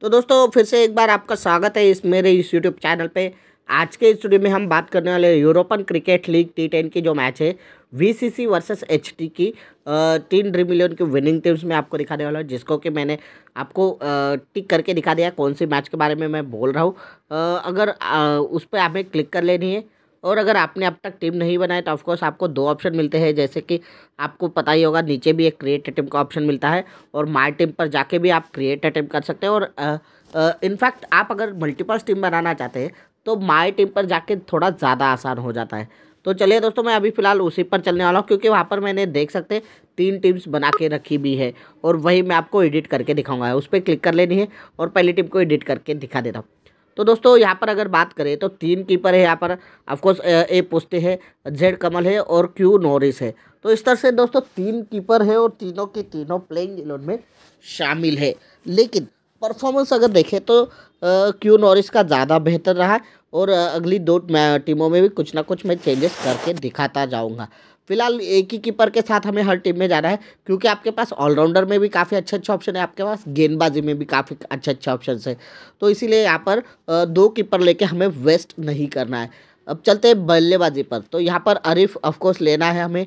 तो दोस्तों फिर से एक बार आपका स्वागत है इस मेरे इस यूट्यूब चैनल पे आज के स्टूडियो में हम बात करने वाले European cricket league T ten की जो मैच है वीसीसी वर्सेस एचटी की तीन ड्रीम इलेवन की विनिंग टीम्स में आपको दिखाने वाला हूँ जिसको कि मैंने आपको टिक करके दिखा दिया कौन सी मैच के बारे में मैं बोल रहा हूँ अगर उस पर हमें क्लिक कर लेनी है और अगर आपने अब तक टीम नहीं बनाई तो ऑफकोर्स आपको दो ऑप्शन मिलते हैं जैसे कि आपको पता ही होगा नीचे भी एक क्रिएट अटैम्प का ऑप्शन मिलता है और माई टीम पर जाके भी आप क्रिएट अटैम्प कर सकते हैं और इनफैक्ट आप अगर मल्टीपल्स टीम बनाना चाहते हैं तो माई टीम पर जाके थोड़ा ज़्यादा आसान हो जाता है तो चलिए दोस्तों मैं अभी फ़िलहाल उसी पर चलने वाला हूँ क्योंकि वहाँ पर मैंने देख सकते हैं तीन टीम्स बना के रखी भी है और वही मैं आपको एडिट करके दिखाऊंगा उस पर क्लिक कर लेनी है और पहली टीम को एडिट करके दिखा देता हूँ तो दोस्तों यहाँ पर अगर बात करें तो तीन कीपर है यहाँ पर ऑफकोर्स ए पुस्ते है जेड कमल है और क्यू नोरिस है तो इस तरह से दोस्तों तीन कीपर है और तीनों के तीनों प्लेइंग इलेवन में शामिल है लेकिन परफॉर्मेंस अगर देखें तो क्यू नॉरिस का ज़्यादा बेहतर रहा और अगली दो टीमों में भी कुछ ना कुछ मैं चेंजेस करके दिखाता जाऊँगा फिलहाल एक ही कीपर के साथ हमें हर टीम में जाना है क्योंकि आपके पास ऑलराउंडर में भी काफ़ी अच्छे अच्छे ऑप्शन है आपके पास गेंदबाजी में भी काफ़ी अच्छे अच्छे ऑप्शन है तो इसीलिए यहाँ पर दो कीपर लेके हमें वेस्ट नहीं करना है अब चलते हैं बल्लेबाजी पर तो यहाँ पर अरिफ ऑफकोर्स लेना है हमें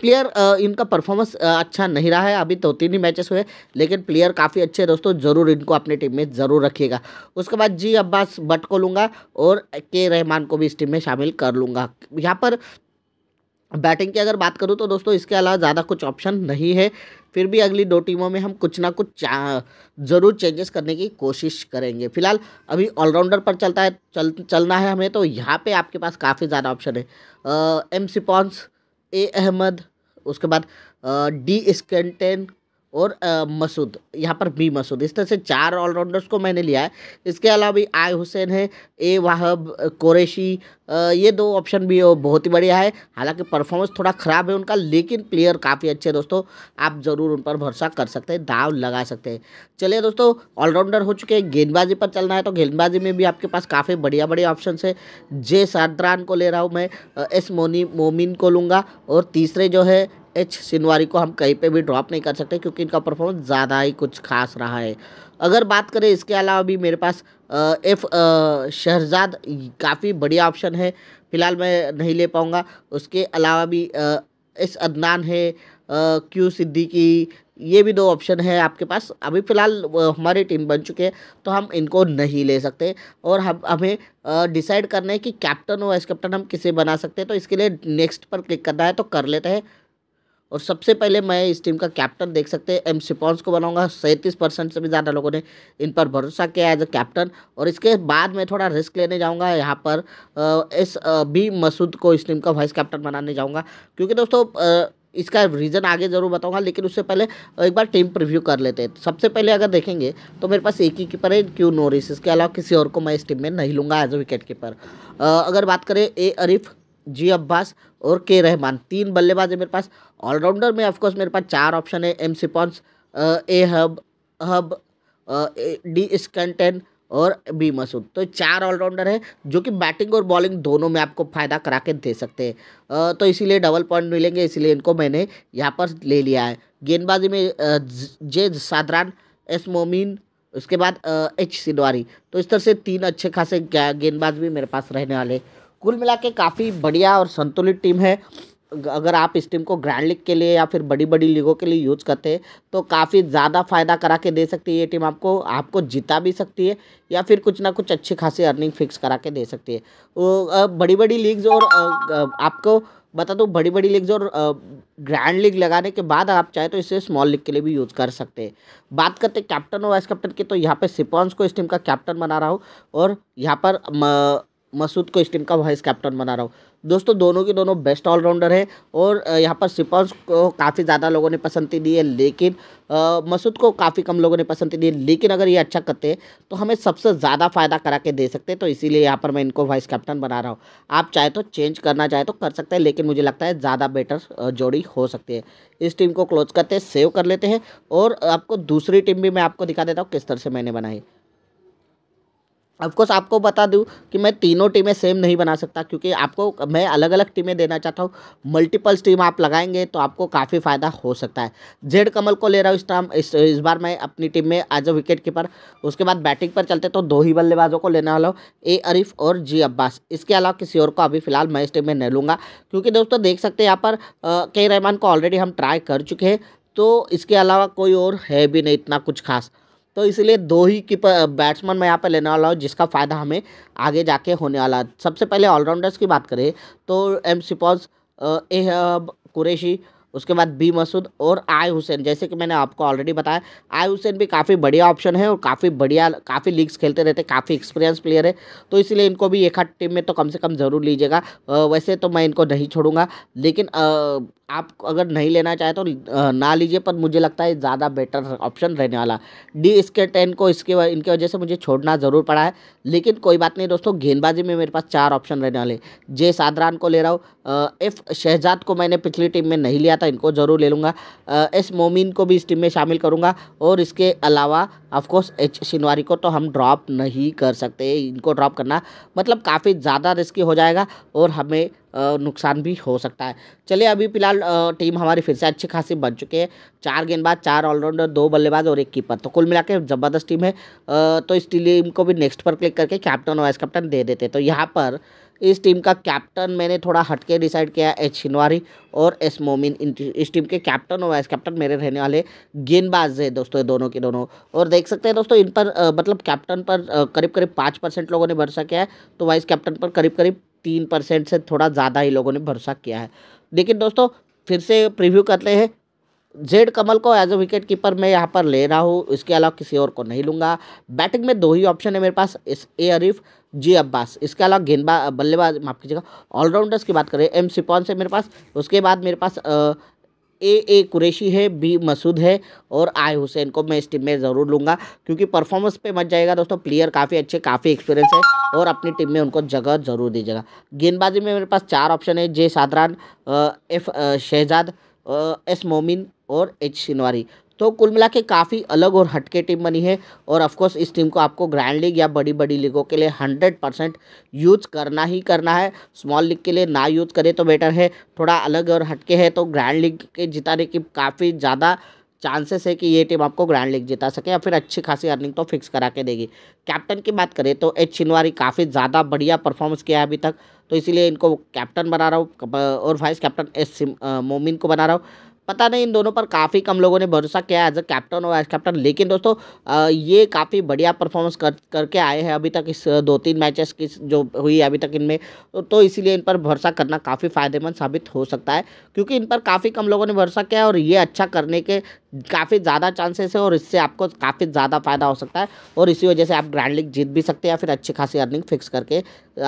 प्लेयर इनका परफॉर्मेंस अच्छा नहीं रहा है अभी दो तो तीन ही मैचेस हुए लेकिन प्लेयर काफ़ी अच्छे हैं दोस्तों ज़रूर इनको अपनी टीम में ज़रूर रखिएगा उसके बाद जी अब्बास बट को लूँगा और के रहमान को भी इस टीम में शामिल कर लूँगा यहाँ पर बैटिंग की अगर बात करूँ तो दोस्तों इसके अलावा ज़्यादा कुछ ऑप्शन नहीं है फिर भी अगली दो टीमों में हम कुछ ना कुछ ज़रूर चेंजेस करने की कोशिश करेंगे फिलहाल अभी ऑलराउंडर पर चलता है चल चलना है हमें तो यहाँ पे आपके पास काफ़ी ज़्यादा ऑप्शन है एम सिपॉन्स ए अहमद उसके बाद डी स्केंटेन और मसूद यहाँ पर बी मसूद इस तरह से चार ऑलराउंडर्स को मैंने लिया है इसके अलावा भी आय हुसैन है ए वाहब कोरेशी ये दो ऑप्शन भी बहुत ही बढ़िया है हालांकि परफॉर्मेंस थोड़ा ख़राब है उनका लेकिन प्लेयर काफ़ी अच्छे हैं दोस्तों आप ज़रूर उन पर भरोसा कर सकते हैं दाव लगा सकते हैं चलिए दोस्तों ऑलराउंडर हो चुके हैं गेंदबाजी पर चलना है तो गेंदबाजी में भी आपके पास काफ़ी बढ़िया बढ़िया ऑप्शन है जे सादरान को ले रहा हूँ मैं एस मोनी मोमिन को लूँगा और तीसरे जो है एच सिनवारी को हम कहीं पे भी ड्रॉप नहीं कर सकते क्योंकि इनका परफॉर्मेंस ज़्यादा ही कुछ खास रहा है अगर बात करें इसके अलावा भी मेरे पास एफ़ शहजाद काफ़ी बढ़िया ऑप्शन है फ़िलहाल मैं नहीं ले पाऊँगा उसके अलावा भी एस अदनान है क्यू सिद्दीकी ये भी दो ऑप्शन है आपके पास अभी फ़िलहाल हमारी टीम बन चुके हैं तो हम इनको नहीं ले सकते और हम हमें डिसाइड करना है कि कैप्टन और वाइस कैप्टन हम किसे बना सकते हैं तो इसके लिए नेक्स्ट पर क्लिक करना है तो कर लेते हैं और सबसे पहले मैं इस टीम का कैप्टन देख सकते हैं एम सिपॉन्स को बनाऊंगा सैंतीस परसेंट से भी ज़्यादा लोगों ने इन पर भरोसा किया एज अ कैप्टन और इसके बाद मैं थोड़ा रिस्क लेने जाऊंगा यहाँ पर एस बी मसूद को इस टीम का वाइस कैप्टन बनाने जाऊंगा क्योंकि दोस्तों इसका रीज़न आगे ज़रूर बताऊंगा लेकिन उससे पहले एक बार टीम प्रिव्यू कर लेते हैं सबसे पहले अगर देखेंगे तो मेरे पास एक ही कीपर है क्यू नोरिस इसके अलावा किसी और को मैं इस टीम में नहीं लूँगा एज अ विकेट कीपर अगर बात करें ए अरिफ जी अब्बास और के रहमान तीन बल्लेबाज है मेरे पास ऑलराउंडर में ऑफकोर्स मेरे पास चार ऑप्शन है एम सिपॉन्स ए हब हब डी स्कैंटन और बी मसूद तो चार ऑलराउंडर हैं जो कि बैटिंग और बॉलिंग दोनों में आपको फ़ायदा करा के दे सकते हैं तो इसीलिए डबल पॉइंट मिलेंगे इसीलिए इनको मैंने यहाँ पर ले लिया है गेंदबाजी में जे सादरान एस मोमिन उसके बाद एच सिंदवारी तो इस तरह से तीन अच्छे खासे गेंदबाज भी मेरे पास रहने वाले कुल मिला के काफ़ी बढ़िया और संतुलित टीम है अगर आप इस टीम को ग्रैंड लीग के लिए या फिर बड़ी बड़ी लीगों के लिए यूज़ करते हैं तो काफ़ी ज़्यादा फ़ायदा करा के दे सकती है ये टीम आपको आपको जिता भी सकती है या फिर कुछ ना कुछ अच्छी खासी अर्निंग फिक्स करा के दे सकती है वो तो, बड़ी बड़ी लीग्स और आपको बता दो बड़ी बड़ी लीग्स और ग्रैंड लीग लगाने के बाद आप चाहे तो इसे स्मॉल लीग के लिए भी यूज़ कर सकते हैं बात करते कैप्टन और वाइस कैप्टन की तो यहाँ पर सिपॉन्स को इस टीम का कैप्टन बना रहा हूँ और यहाँ पर मसूद को इस टीम का वाइस कैप्टन बना रहा हूँ दोस्तों दोनों के दोनों बेस्ट ऑलराउंडर हैं और यहाँ पर सिपंस को काफ़ी ज़्यादा लोगों ने पसंद दी है लेकिन मसूद को काफ़ी कम लोगों ने पसंद दी है लेकिन अगर ये अच्छा करते हैं तो हमें सबसे ज़्यादा फ़ायदा करा के दे सकते हैं तो इसीलिए यहाँ पर मैं इनको वाइस कैप्टन बना रहा हूँ आप चाहे तो चेंज करना चाहे तो कर सकते हैं लेकिन मुझे लगता है ज़्यादा बेटर जोड़ी हो सकती है इस टीम को क्लोज करते हैं सेव कर लेते हैं और आपको दूसरी टीम भी मैं आपको दिखा देता हूँ किस तरह से मैंने बनाई ऑफकोर्स आपको बता दूं कि मैं तीनों टीमें सेम नहीं बना सकता क्योंकि आपको मैं अलग अलग टीमें देना चाहता हूँ मल्टीपल्स टीम आप लगाएंगे तो आपको काफ़ी फ़ायदा हो सकता है जेड कमल को ले रहा हूँ इस टाइम इस, इस बार मैं अपनी टीम में एज अ विकेट कीपर उसके बाद बैटिंग पर चलते तो दो ही बल्लेबाजों को लेने वाला हूँ ए अरिफ और जी अब्बास इसके अलावा किसी और को अभी फिलहाल मैं इस टीम में नहीं लूँगा क्योंकि दोस्तों देख सकते हैं यहाँ पर के रहमान को ऑलरेडी हम ट्राई कर चुके हैं तो इसके अलावा कोई और है भी नहीं इतना कुछ खास तो इसलिए दो ही कीपर बैट्समैन मैं यहाँ पर लेने वाला हूँ जिसका फ़ायदा हमें आगे जाके होने वाला है सबसे पहले ऑलराउंडर्स की बात करें तो एम सिपॉज ए कुरेशी उसके बाद बी मसूद और आय हुसैन जैसे कि मैंने आपको ऑलरेडी बताया आय हुसैन भी काफ़ी बढ़िया ऑप्शन है और काफ़ी बढ़िया काफ़ी लीग्स खेलते रहते हैं काफ़ी एक्सपीरियंस प्लेयर है तो इसलिए इनको भी एक हाथ टीम में तो कम से कम ज़रूर लीजिएगा वैसे तो मैं इनको नहीं छोड़ूंगा लेकिन आप अगर नहीं लेना चाहे तो ना लीजिए पर मुझे लगता है ज़्यादा बेटर ऑप्शन रहने वाला डी इसके टेन को इसके इनके वजह से मुझे छोड़ना ज़रूर पड़ा है लेकिन कोई बात नहीं दोस्तों गेंदबाजी में मेरे पास चार ऑप्शन रहने वाले जे सादरान को ले रहा हूँ एफ शहजाद को मैंने पिछली टीम में नहीं लिया था इनको ज़रूर ले लूँगा एस मोमिन को भी इस टीम में शामिल करूँगा और इसके अलावा ऑफकोर्स एच शिनवारी को तो हम ड्रॉप नहीं कर सकते इनको ड्रॉप करना मतलब काफ़ी ज़्यादा रिस्की हो जाएगा और हमें नुकसान भी हो सकता है चलिए अभी फिलहाल टीम हमारी फिर से अच्छी खासी बन चुकी है चार गेंदबाज चार ऑलराउंडर दो बल्लेबाज और एक कीपर तो कुल मिला के ज़बरदस्त टीम है तो इस टीम को भी नेक्स्ट पर क्लिक करके कैप्टन और वाइस कैप्टन दे देते तो यहाँ पर इस टीम का कैप्टन मैंने थोड़ा हटके डिसाइड किया एच छिनवारी और एस मोमिन इस टीम के कैप्टन और वाइस कैप्टन मेरे रहने वाले गेंदबाज है दोस्तों दोनों के दोनों और देख सकते हैं दोस्तों इन पर मतलब कैप्टन पर करीब करीब पाँच परसेंट लोगों ने भरसा किया है तो वाइस कैप्टन पर करीब करीब तीन परसेंट से थोड़ा ज़्यादा ही लोगों ने भरोसा किया है लेकिन दोस्तों फिर से प्रीव्यू करते हैं जेड कमल को एज अ विकेट कीपर मैं यहाँ पर ले रहा हूँ इसके अलावा किसी और को नहीं लूँगा बैटिंग में दो ही ऑप्शन है मेरे पास S A Arif G Abbas इसके अलावा गेंदबाज बल्लेबाज माफ कीजिएगा ऑलराउंडर्स की बात करें एम सिपॉन से मेरे पास उसके बाद मेरे पास ए ए कुरेशी है बी मसूद है और आय हुसैन को मैं इस टीम में ज़रूर लूँगा क्योंकि परफॉर्मेंस पे मच जाएगा दोस्तों प्लेयर काफ़ी अच्छे काफ़ी एक्सपीरियंस है और अपनी टीम में उनको जगह ज़रूर दीजिएगा गेंदबाजी में मेरे पास चार ऑप्शन है जे साधरान एफ शहजाद एस मोमिन और एच सिनवारी तो कुल मिला के काफ़ी अलग और हटके टीम बनी है और ऑफकोर्स इस टीम को आपको ग्रैंड लीग या बड़ी बड़ी लीगों के लिए हंड्रेड परसेंट यूज करना ही करना है स्मॉल लीग के लिए ना यूज करें तो बेटर है थोड़ा अलग और हटके है तो ग्रैंड लीग के जिताने की काफ़ी ज़्यादा चांसेस है कि ये टीम आपको ग्रैंड लीग जिता सके या फिर अच्छी खासी अर्निंग तो फिक्स करा के देगी कैप्टन की बात करें तो एच छिनवारी काफ़ी ज़्यादा बढ़िया परफॉर्मेंस किया है अभी तक तो इसीलिए इनको कैप्टन बना रहा हूँ और वाइस कैप्टन एस मोमिन को बना रहा हूँ पता नहीं इन दोनों पर काफ़ी कम लोगों ने भरोसा किया एज अ कैप्टन और एज कैप्टन लेकिन दोस्तों ये काफ़ी बढ़िया परफॉर्मेंस कर करके आए हैं अभी तक इस दो तीन मैचेस की जो हुई है अभी तक इनमें तो, तो इसीलिए इन पर भरोसा करना काफ़ी फ़ायदेमंद साबित हो सकता है क्योंकि इन पर काफ़ी कम लोगों ने भरोसा किया और ये अच्छा करने के काफ़ी ज़्यादा चांसेस है और इससे आपको काफ़ी ज़्यादा फ़ायदा हो सकता है और इसी वजह से आप ग्रैंड लीग जीत भी सकते हैं या फिर अच्छी खासी अर्निंग फिक्स करके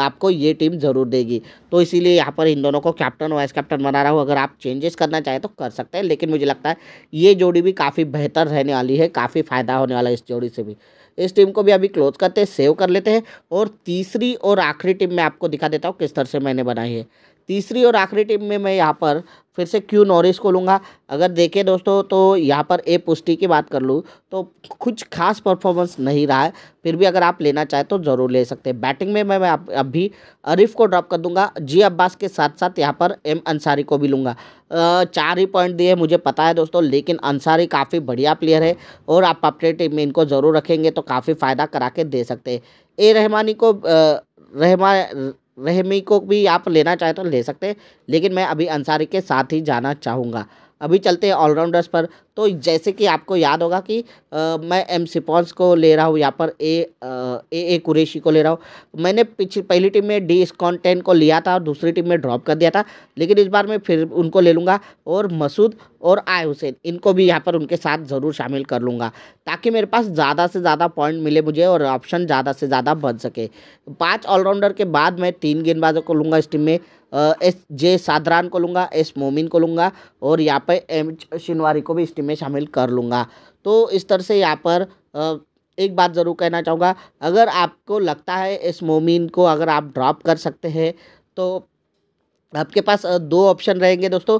आपको ये टीम ज़रूर देगी तो इसीलिए यहाँ पर इन दोनों को कैप्टन वाइस कैप्टन बना रहा हूँ अगर आप चेंजेस करना चाहें तो कर सकते हैं लेकिन मुझे लगता है ये जोड़ी भी काफ़ी बेहतर रहने वाली है काफ़ी फ़ायदा होने वाला है इस जोड़ी से भी इस टीम को भी अभी क्लोज करते हैं सेव कर लेते हैं और तीसरी और आखिरी टीम मैं आपको दिखा देता हूँ किस तरह से मैंने बनाई है तीसरी और आखिरी टीम में मैं यहाँ पर फिर से क्यू नॉरिस को लूँगा अगर देखें दोस्तों तो यहाँ पर ए पुष्टि की बात कर लूँ तो कुछ खास परफॉर्मेंस नहीं रहा है फिर भी अगर आप लेना चाहें तो ज़रूर ले सकते हैं बैटिंग में मैं आप अब भी अरिफ को ड्रॉप कर दूंगा जी अब्बास के साथ साथ यहाँ पर एम अंसारी को भी लूँगा चार ही पॉइंट दिए मुझे पता है दोस्तों लेकिन अंसारी काफ़ी बढ़िया प्लेयर है और आप अपने टीम में इनको ज़रूर रखेंगे तो काफ़ी फ़ायदा करा के दे सकते हैं ए रहमानी को रहमा रहमी को भी आप लेना चाहें तो ले सकते हैं लेकिन मैं अभी अंसारी के साथ ही जाना चाहूँगा अभी चलते हैं ऑलराउंडर्स पर तो जैसे कि आपको याद होगा कि आ, मैं एम सिपॉन्स को ले रहा हूँ यहाँ पर ए आ, ए ए कुरेशी को ले रहा हूँ मैंने पिछली पहली टीम में डी स्कॉन्टेन को लिया था और दूसरी टीम में ड्रॉप कर दिया था लेकिन इस बार मैं फिर उनको ले लूँगा और मसूद और आय हुसैन इनको भी यहाँ पर उनके साथ ज़रूर शामिल कर लूँगा ताकि मेरे पास ज़्यादा से ज़्यादा पॉइंट मिले मुझे और ऑप्शन ज़्यादा से ज़्यादा बन सके पाँच ऑलराउंडर के बाद मैं तीन गेंदबाजों को लूँगा इस टीम में एस जे सादरान को लूँगा एस मोमिन को लूँगा और यहाँ पे एम शिनवारी को भी इस टीम में शामिल कर लूँगा तो इस तरह से यहाँ पर एक बात ज़रूर कहना चाहूँगा अगर आपको लगता है एस मोमिन को अगर आप ड्रॉप कर सकते हैं तो आपके पास दो ऑप्शन रहेंगे दोस्तों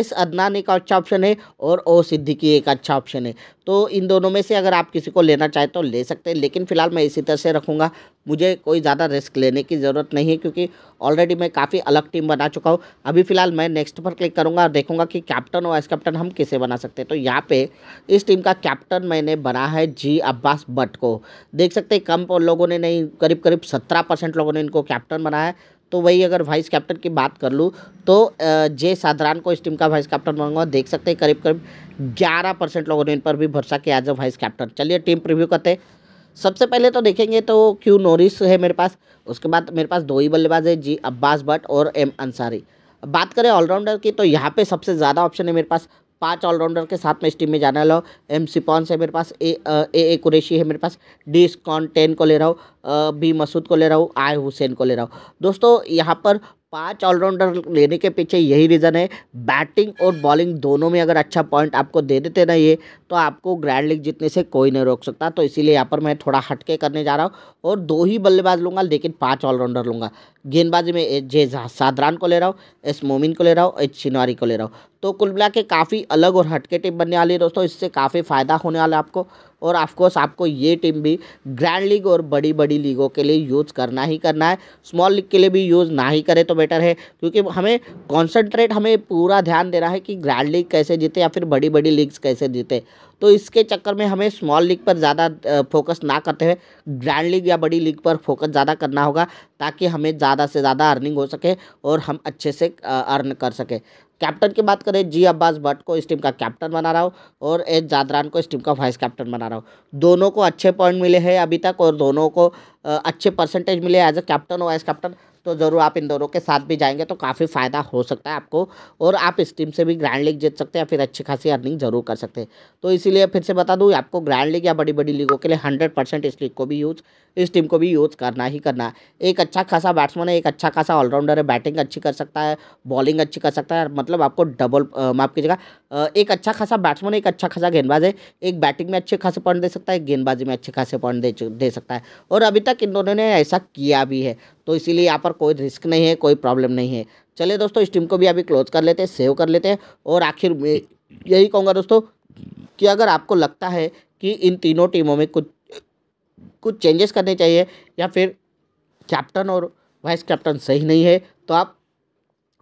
एस अदनान एक अच्छा ऑप्शन है और ओ सिद्दीकी एक अच्छा ऑप्शन है तो इन दोनों में से अगर आप किसी को लेना चाहें तो ले सकते हैं लेकिन फ़िलहाल मैं इसी तरह से रखूँगा मुझे कोई ज़्यादा रिस्क लेने की ज़रूरत नहीं है क्योंकि ऑलरेडी मैं काफ़ी अलग टीम बना चुका हूँ अभी फ़िलहाल मैं नेक्स्ट पर क्लिक करूँगा और देखूँगा कि कैप्टन और वाइस कैप्टन हम किसे बना सकते हैं तो यहाँ पे इस टीम का कैप्टन मैंने बना है जी अब्बास भट्ट को देख सकते हैं कम लोगों ने नहीं करीब करीब सत्रह परसेंट लोगों ने इनको कैप्टन बनाया है तो वही अगर वाइस कैप्टन की बात कर लूँ तो जे साधरान को इस टीम का वाइस कैप्टन बनाऊंगा देख सकते हैं करीब करीब ग्यारह परसेंट लोगों ने इन पर भी भरोसा किया एज अ वाइस कैप्टन चलिए टीम प्रिव्यू करते सबसे पहले तो देखेंगे तो क्यू नोरिस है मेरे पास उसके बाद मेरे पास दो ही बल्लेबाज है जी अब्बास भट्ट और एम अंसारी बात करें ऑलराउंडर की तो यहाँ पे सबसे ज़्यादा ऑप्शन है मेरे पास पांच ऑलराउंडर के साथ में इस टीम में जाने वाला हूँ एम पॉन्स है मेरे पास ए ए ए कुरेशी है मेरे पास डी स्कॉन टेन को ले रहा हूँ बी मसूद को ले रहा हूँ आय हुसैन को ले रहा हूँ दोस्तों यहाँ पर पांच ऑलराउंडर लेने के पीछे यही रीज़न है बैटिंग और बॉलिंग दोनों में अगर अच्छा पॉइंट आपको दे देते ना ये तो आपको ग्रैंड लीग जीतने से कोई नहीं रोक सकता तो इसीलिए यहाँ पर मैं थोड़ा हटके करने जा रहा हूँ और दो ही बल्लेबाज लूँगा लेकिन पाँच ऑलराउंडर लूँगा गेंदबाजी में एच जे सादरान को ले रहा हूँ एस मोमिन को ले रहा हूँ एच छिनवारी को ले रहा हूँ तो कुल मिला के काफ़ी अलग और हटके टीम बनने वाली है दोस्तों इससे काफ़ी फ़ायदा होने वाला है आपको और ऑफकोर्स आपको ये टीम भी ग्रैंड लीग और बड़ी बड़ी लीगों के लिए यूज़ करना ही करना है स्मॉल लीग के लिए भी यूज़ ना ही करें तो बेटर है क्योंकि हमें कॉन्सनट्रेट हमें पूरा ध्यान देना है कि ग्रैंड लीग कैसे जीते या फिर बड़ी बड़ी लीग्स कैसे जीते तो इसके चक्कर में हमें स्मॉल लीग पर ज़्यादा फोकस ना करते हुए ग्रैंड लीग या बड़ी लीग पर फोकस ज़्यादा करना होगा ताकि हमें ज़्यादा से ज़्यादा अर्निंग हो सके और हम अच्छे से अर्न कर सके कैप्टन की बात करें जी अब्बास भट्ट को इस टीम का कैप्टन बना रहा हूँ और एच जादरान को इस टीम का वाइस कैप्टन बना रहा हूँ दोनों को अच्छे पॉइंट मिले हैं अभी तक और दोनों को अच्छे परसेंटेज मिले एज अ कैप्टन और वाइस कैप्टन तो ज़रूर आप इन दोनों के साथ भी जाएंगे तो काफ़ी फ़ायदा हो सकता है आपको और आप इस टीम से भी ग्रैंड लीग जीत सकते हैं फिर अच्छी खासी अर्निंग जरूर कर सकते हैं तो इसीलिए फिर से बता दूँ आपको ग्रैंड लीग या बड़ी बड़ी लीगों के लिए हंड्रेड परसेंट इस लीग को भी यूज़ इस टीम को भी यूज़ करना ही करना एक अच्छा खासा बैट्समैन है एक अच्छा खासा ऑलराउंडर है बैटिंग अच्छी कर सकता है बॉलिंग अच्छी कर सकता है मतलब आपको डबल माफ कीजिएगा एक अच्छा खासा बैट्समैन एक अच्छा खासा गेंदबाज है एक बैटिंग में अच्छे खासे पॉइंट दे सकता है गेंदबाजी में अच्छे खासे पॉइंट दे दे सकता है और अभी तक इन दोनों ने ऐसा किया भी है तो इसीलिए यहाँ पर कोई रिस्क नहीं है कोई प्रॉब्लम नहीं है चलिए दोस्तों इस टीम को भी अभी क्लोज कर लेते हैं सेव कर लेते हैं और आखिर यही कहूँगा दोस्तों कि अगर आपको लगता है कि इन तीनों टीमों में कुछ कुछ चेंजेस करने चाहिए या फिर कैप्टन और वाइस कैप्टन सही नहीं है तो आप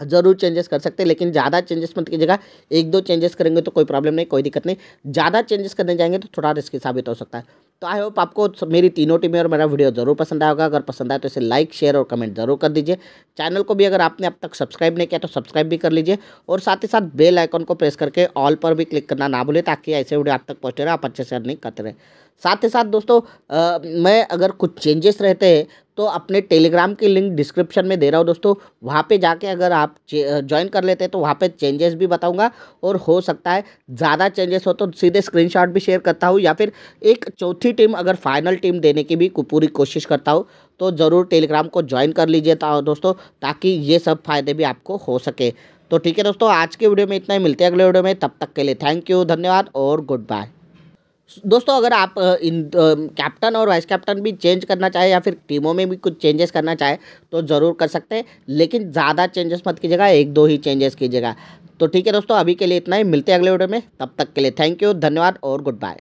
ज़रूर चेंजेस कर सकते हैं लेकिन ज़्यादा चेंजेस मत कीजिएगा एक दो चेंजेस करेंगे तो कोई प्रॉब्लम नहीं कोई दिक्कत नहीं ज़्यादा चेंजेस करने जाएंगे तो थोड़ा रिस्की साबित हो सकता है तो आई होप आपको मेरी तीनों टीमें और मेरा वीडियो ज़रूर पसंद आया होगा अगर पसंद आए तो इसे लाइक शेयर और कमेंट जरूर कर दीजिए चैनल को भी अगर आपने अब तक सब्सक्राइब नहीं किया तो सब्सक्राइब भी कर लीजिए और साथ ही साथ बेल आइकन को प्रेस करके ऑल पर भी क्लिक करना ना भूलें ताकि ऐसे वीडियो आप तक पहुँचे रहे आप अच्छे से अर्निंग करते रहे साथ ही साथ दोस्तों आ, मैं अगर कुछ चेंजेस रहते हैं तो अपने टेलीग्राम की लिंक डिस्क्रिप्शन में दे रहा हूँ दोस्तों वहाँ पे जाके अगर आप ज्वाइन कर लेते हैं तो वहाँ पे चेंजेस भी बताऊँगा और हो सकता है ज़्यादा चेंजेस हो तो सीधे स्क्रीनशॉट भी शेयर करता हूँ या फिर एक चौथी टीम अगर फाइनल टीम देने की भी पूरी कोशिश करता हूँ तो ज़रूर टेलीग्राम को ज्वाइन कर लीजिए दोस्तों ताकि ये सब फ़ायदे भी आपको हो सके तो ठीक है दोस्तों आज के वीडियो में इतना ही मिलते हैं अगले वीडियो में तब तक के लिए थैंक यू धन्यवाद और गुड बाय दोस्तों अगर आप इन कैप्टन और वाइस कैप्टन भी चेंज करना चाहे या फिर टीमों में भी कुछ चेंजेस करना चाहे तो ज़रूर कर सकते हैं लेकिन ज़्यादा चेंजेस मत कीजिएगा एक दो ही चेंजेस कीजिएगा तो ठीक है दोस्तों अभी के लिए इतना ही मिलते हैं अगले वीडियो में तब तक के लिए थैंक यू धन्यवाद और गुड बाय